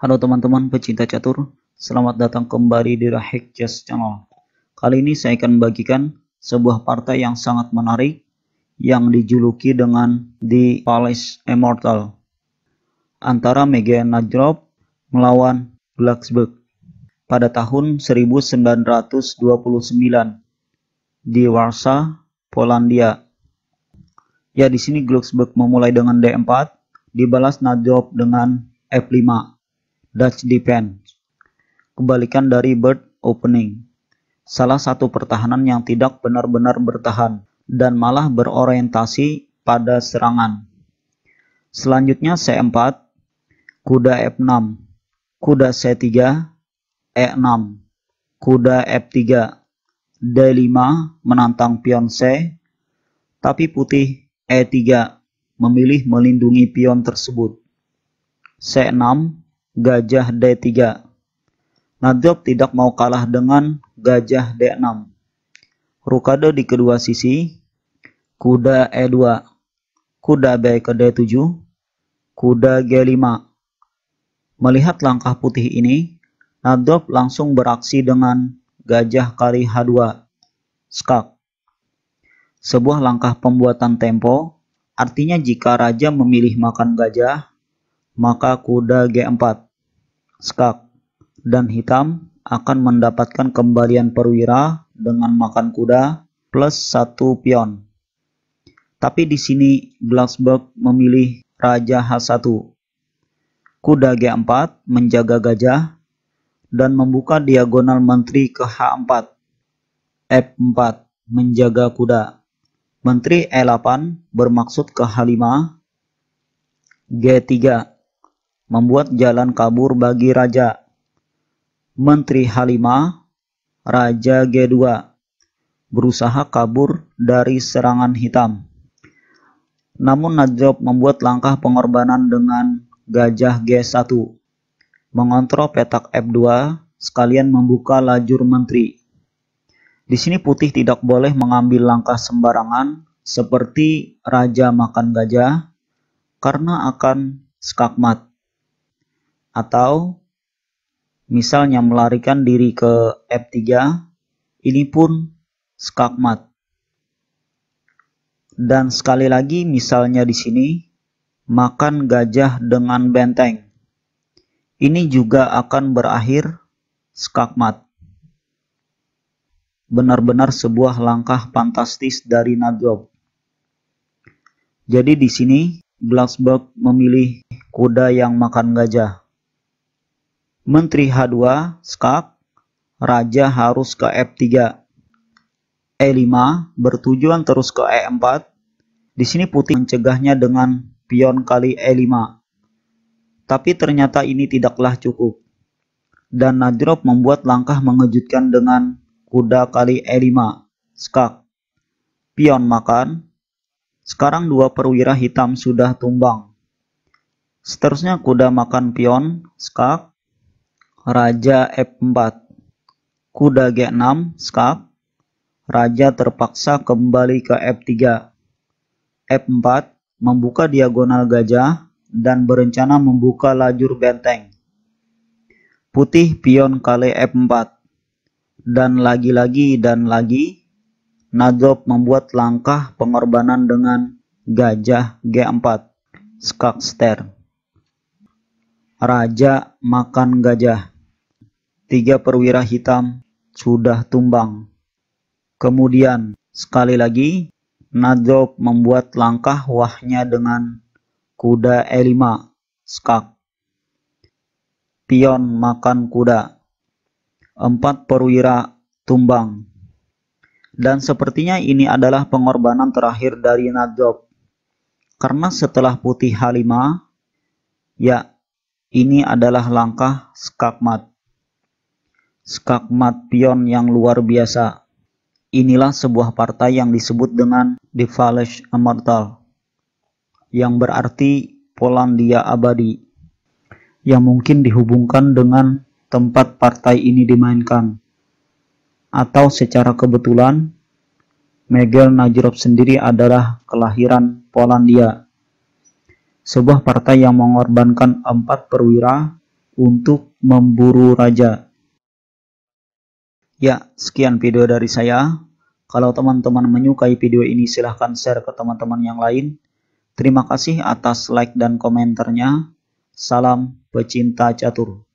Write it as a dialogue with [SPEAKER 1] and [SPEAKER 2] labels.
[SPEAKER 1] Halo teman-teman pecinta catur, selamat datang kembali di Rahik Chess Channel. Kali ini saya akan membagikan sebuah partai yang sangat menarik yang dijuluki dengan The Palace Immortal antara Mega Najrop melawan Blacksburg pada tahun 1929 di Warsa, Polandia. Ya, di sini Glucksberg memulai dengan D4, dibalas Najrop dengan F5 Dutch defense. Kebalikan dari bird opening. Salah satu pertahanan yang tidak benar-benar bertahan dan malah berorientasi pada serangan. Selanjutnya C4, kuda F6, kuda C3, E6, kuda F3, D5 menantang pion C, tapi putih E3 memilih melindungi pion tersebut. C6 gajah D3. Nadjab tidak mau kalah dengan gajah D6. Rukada di kedua sisi, kuda E2, kuda B ke D7, kuda G5. Melihat langkah putih ini, Nadjab langsung beraksi dengan gajah kali H2, skak. Sebuah langkah pembuatan tempo, artinya jika raja memilih makan gajah, maka kuda G4 skak dan hitam akan mendapatkan kembalian perwira dengan makan kuda plus satu pion. Tapi di sini Glassberg memilih Raja H1. Kuda G4 menjaga gajah dan membuka diagonal menteri ke H4. F4 menjaga kuda. Menteri E8 bermaksud ke H5. G3 membuat jalan kabur bagi raja. Menteri Halimah, Raja G2, berusaha kabur dari serangan hitam. Namun Najib membuat langkah pengorbanan dengan gajah G1, mengontrol petak F2 sekalian membuka lajur menteri. Di sini putih tidak boleh mengambil langkah sembarangan seperti raja makan gajah karena akan skakmat atau misalnya melarikan diri ke F3 ini pun skakmat dan sekali lagi misalnya di sini makan gajah dengan benteng ini juga akan berakhir skakmat benar-benar sebuah langkah fantastis dari Nadjob jadi di sini glassberg memilih kuda yang makan gajah Menteri H2 skak, raja harus ke F3. E5 bertujuan terus ke E4. Di sini putih mencegahnya dengan pion kali E5. Tapi ternyata ini tidaklah cukup. Dan Najrob membuat langkah mengejutkan dengan kuda kali E5, skak. Pion makan. Sekarang dua perwira hitam sudah tumbang. Seterusnya kuda makan pion, skak Raja F4 Kuda G6 skak Raja terpaksa kembali ke F3 F4 membuka diagonal gajah dan berencana membuka lajur benteng Putih pion kali F4 dan lagi-lagi dan lagi Najob membuat langkah pengorbanan dengan gajah G4 skak ster Raja makan gajah tiga perwira hitam sudah tumbang. Kemudian, sekali lagi, Nadzob membuat langkah wahnya dengan kuda E5, skak. Pion makan kuda. Empat perwira tumbang. Dan sepertinya ini adalah pengorbanan terakhir dari Nadzob. Karena setelah putih H5, ya, ini adalah langkah skakmat skakmat pion yang luar biasa. Inilah sebuah partai yang disebut dengan Die Immortal, yang berarti Polandia abadi, yang mungkin dihubungkan dengan tempat partai ini dimainkan. Atau secara kebetulan, Megel Najrob sendiri adalah kelahiran Polandia. Sebuah partai yang mengorbankan empat perwira untuk memburu raja. Ya, sekian video dari saya. Kalau teman-teman menyukai video ini silahkan share ke teman-teman yang lain. Terima kasih atas like dan komentarnya. Salam pecinta catur.